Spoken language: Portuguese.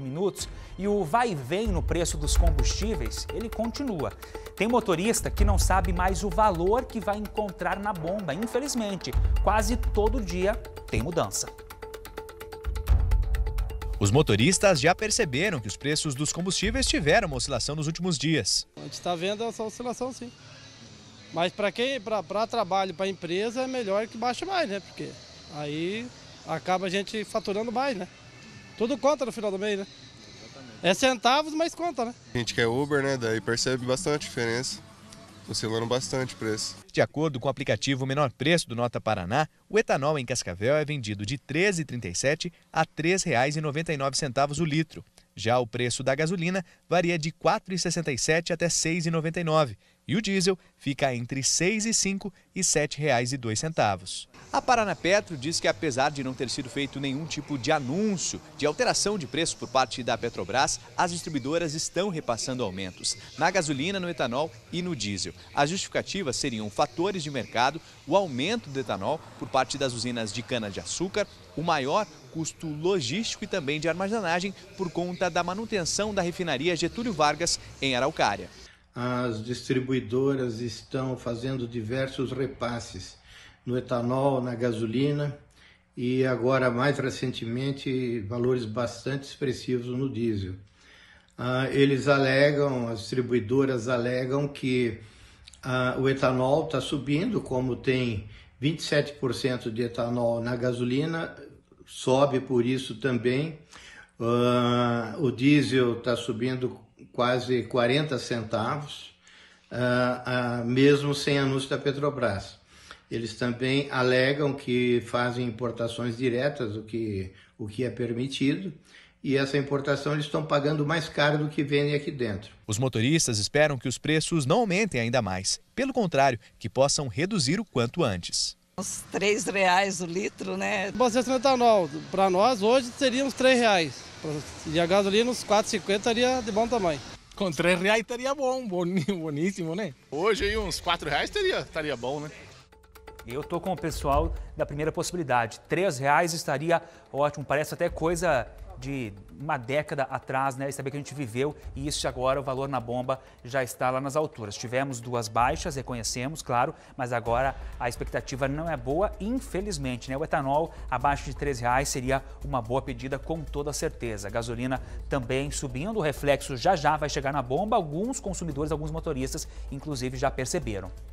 minutos e o vai e vem no preço dos combustíveis, ele continua. Tem motorista que não sabe mais o valor que vai encontrar na bomba, infelizmente. Quase todo dia tem mudança. Os motoristas já perceberam que os preços dos combustíveis tiveram uma oscilação nos últimos dias. A gente está vendo essa oscilação sim. Mas para quem, para trabalho, para empresa, é melhor que baixe mais, né? Porque aí acaba a gente faturando mais, né? Tudo conta no final do mês, né? É centavos, mas conta, né? A gente quer Uber, né? Daí percebe bastante diferença. Oscilando bastante o preço. De acordo com o aplicativo Menor Preço do Nota Paraná, o etanol em Cascavel é vendido de R$ 13,37 a R$ 3,99 o litro. Já o preço da gasolina varia de R$ 4,67 até R$ 6,99 e o diesel fica entre R$ 6,05 e R$ 7,02. A Paraná Petro diz que apesar de não ter sido feito nenhum tipo de anúncio de alteração de preço por parte da Petrobras, as distribuidoras estão repassando aumentos na gasolina, no etanol e no diesel. As justificativas seriam fatores de mercado, o aumento do etanol por parte das usinas de cana-de-açúcar, o maior custo logístico e também de armazenagem por conta da manutenção da refinaria Getúlio Vargas em Araucária as distribuidoras estão fazendo diversos repasses no etanol, na gasolina e agora mais recentemente valores bastante expressivos no diesel. Ah, eles alegam, as distribuidoras alegam que ah, o etanol está subindo, como tem 27% de etanol na gasolina, sobe por isso também. Ah, o diesel está subindo quase 40 centavos, uh, uh, mesmo sem anúncio da Petrobras. Eles também alegam que fazem importações diretas, o que, o que é permitido, e essa importação eles estão pagando mais caro do que vendem aqui dentro. Os motoristas esperam que os preços não aumentem ainda mais, pelo contrário, que possam reduzir o quanto antes. Uns R$ reais o litro, né? Bastante etanol, tá, para nós hoje seria uns R$ reais. E a gasolina, uns 4,50 estaria de bom tamanho. Com 3 reais estaria bom, boníssimo, né? Hoje aí uns 4 reais estaria, estaria bom, né? Eu tô com o pessoal da primeira possibilidade. 3 reais estaria ótimo, parece até coisa de uma década atrás, né? E saber que a gente viveu e isso agora o valor na bomba já está lá nas alturas. Tivemos duas baixas, reconhecemos, claro, mas agora a expectativa não é boa, infelizmente, né? O etanol abaixo de R$ reais seria uma boa pedida com toda certeza. A gasolina também subindo, o reflexo já já vai chegar na bomba. Alguns consumidores, alguns motoristas, inclusive, já perceberam.